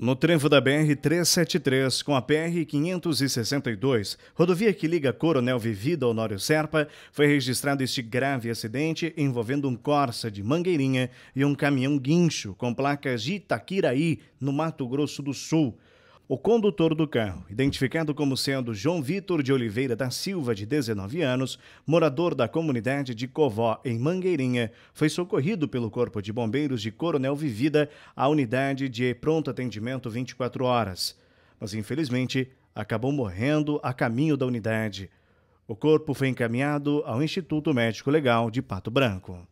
No trevo da BR-373, com a PR-562, rodovia que liga Coronel Vivida ao Nório Serpa, foi registrado este grave acidente envolvendo um Corsa de Mangueirinha e um caminhão guincho com placas de Itaquiraí, no Mato Grosso do Sul. O condutor do carro, identificado como sendo João Vitor de Oliveira da Silva, de 19 anos, morador da comunidade de Covó, em Mangueirinha, foi socorrido pelo Corpo de Bombeiros de Coronel Vivida à unidade de pronto atendimento 24 horas. Mas, infelizmente, acabou morrendo a caminho da unidade. O corpo foi encaminhado ao Instituto Médico Legal de Pato Branco.